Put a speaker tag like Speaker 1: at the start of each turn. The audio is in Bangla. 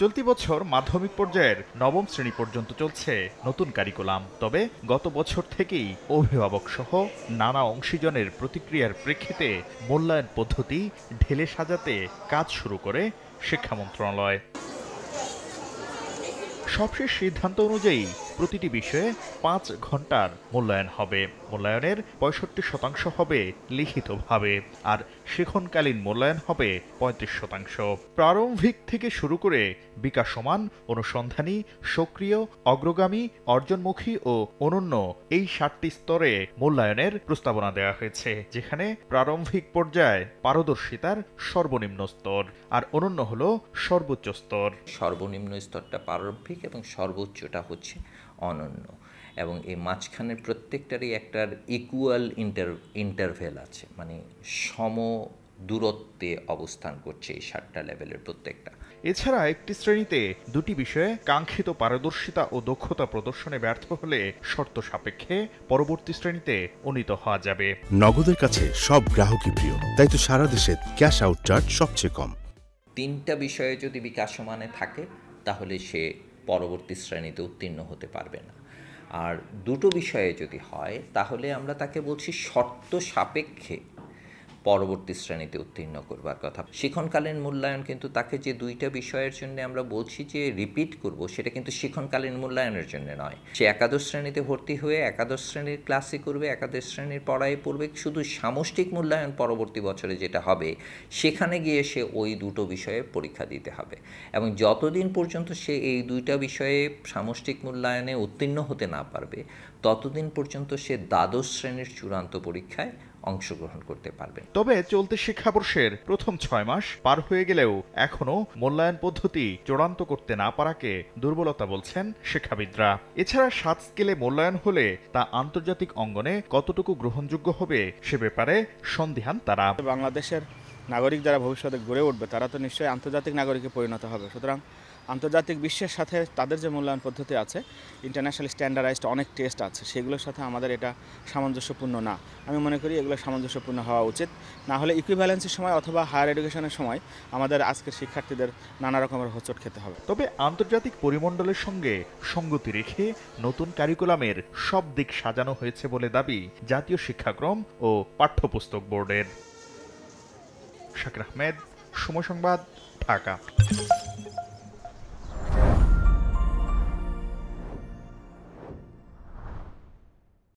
Speaker 1: চলতি বছর মাধ্যমিক পর্যায়ের নবম শ্রেণী পর্যন্ত চলছে নতুন কারিকুলাম তবে গত বছর থেকেই অভিভাবক সহ নানা অংশীজনের প্রতিক্রিয়ার প্রেক্ষিতে মূল্যায়ন পদ্ধতি ঢেলে সাজাতে কাজ শুরু করে শিক্ষা মন্ত্রণালয় সবশেষ সিদ্ধান্ত অনুযায়ী প্রতিটি বিষয়ে পাঁচ ঘন্টার মূল্যায়ন হবে মূল্যায়নের পঁয়ষট্টি শতাংশ হবে লিখিতভাবে আর শেখনকালীন মূল্যায়ন হবে পঁয়ত্রিশ শতাংশ প্রারম্ভিক থেকে শুরু করে বিকাশমান অনুসন্ধানী সক্রিয় অগ্রগামী অর্জনমুখী ও অনন্য এই সাতটি স্তরে মূল্যায়নের প্রস্তাবনা দেওয়া হয়েছে যেখানে প্রারম্ভিক পর্যায়ে পারদর্শিতার সর্বনিম্ন
Speaker 2: স্তর আর অনন্য হল সর্বোচ্চ স্তর সর্বনিম্ন স্তরটা প্রারম্ভিক এবং সর্বোচ্চটা হচ্ছে অনন্য এবং এই মাঝখানের প্রত্যেকটারই একটার ইকুয়াল ইন্টার ইন্টারভেল আছে মানে সম দূরত্বে অবস্থান করছে এই সাতটা লেভেলের প্রত্যেকটা এছাড়া একটি শ্রেণীতে দুটি বিষয়ে কাঙ্ক্ষিত
Speaker 1: পারদর্শিতা ও দক্ষতা প্রদর্শনে ব্যর্থ হলে শর্ত সাপেক্ষে পরবর্তী শ্রেণীতে উন্নীত হওয়া যাবে নগদের কাছে সব গ্রাহকই প্রিয় তাই তো সারা দেশে ক্যাশ আউট চার্জ সবচেয়ে
Speaker 2: কম তিনটা বিষয়ে যদি বিকাশমানে থাকে তাহলে সে পরবর্তী শ্রেণীতে উত্তীর্ণ হতে পারবে না আর দুটো বিষয়ে যদি হয় তাহলে আমরা তাকে বলছি শর্ত সাপেক্ষে পরবর্তী শ্রেণীতে উত্তীর্ণ করবার কথা শিক্ষণকালীন মূল্যায়ন কিন্তু তাকে যে দুইটা বিষয়ের জন্য আমরা বলছি যে রিপিট করব সেটা কিন্তু শিক্ষণকালীন মূল্যায়নের জন্য নয় সে একাদশ শ্রেণীতে ভর্তি হয়ে একাদশ শ্রেণীর ক্লাসে করবে একাদশ শ্রেণীর পড়ায় পড়বে শুধু সামষ্টিক মূল্যায়ন পরবর্তী বছরে যেটা হবে সেখানে গিয়ে সে ওই দুটো বিষয়ে পরীক্ষা দিতে হবে এবং যতদিন পর্যন্ত সে এই দুইটা বিষয়ে সামষ্টিক মূল্যায়নে উত্তীর্ণ হতে না পারবে ততদিন পর্যন্ত সে দ্বাদশ শ্রেণীর চূড়ান্ত পরীক্ষায় অংশগ্রহণ করতে পারবে তবে চলতি শিক্ষাবর্ষের প্রথম ছয় মাস
Speaker 1: পার হয়ে গেলেও এখনও মূল্যায়ন পদ্ধতি চূড়ান্ত করতে না পারাকে দুর্বলতা বলছেন শিক্ষাবিদরা এছাড়া সাত স্কেলে মূল্যায়ন হলে তা আন্তর্জাতিক অঙ্গনে কতটুকু
Speaker 3: গ্রহণযোগ্য হবে সে ব্যাপারে সন্দেহান তারা বাংলাদেশের নাগরিক যারা ভবিষ্যতে গড়ে উঠবে তারা তো নিশ্চয়ই আন্তর্জাতিক নাগরিকে পরিণত হবে সুতরাং আন্তর্জাতিক বিশ্বের সাথে তাদের যে মূল্যায়ন পদ্ধতি আছে ইন্টারন্যাশনাল স্ট্যান্ডার্ডাইজড অনেক টেস্ট আছে সেগুলোর সাথে আমাদের এটা সামঞ্জস্যপূর্ণ না আমি মনে করি এগুলো সামঞ্জস্যপূর্ণ হওয়া উচিত না হলে ইকুইভ্যালেন্সের সময় অথবা হায়ার এডুকেশনের সময় আমাদের আজকের শিক্ষার্থীদের নানা রকমের হচট খেতে হবে তবে আন্তর্জাতিক পরিমণ্ডলের সঙ্গে
Speaker 1: সঙ্গতি রেখে নতুন কারিকুলামের সব দিক সাজানো হয়েছে বলে দাবি জাতীয় শিক্ষাক্রম ও পাঠ্যপুস্তক বোর্ডের শাকির আহমেদ সময় সংবাদ
Speaker 2: ঢাকা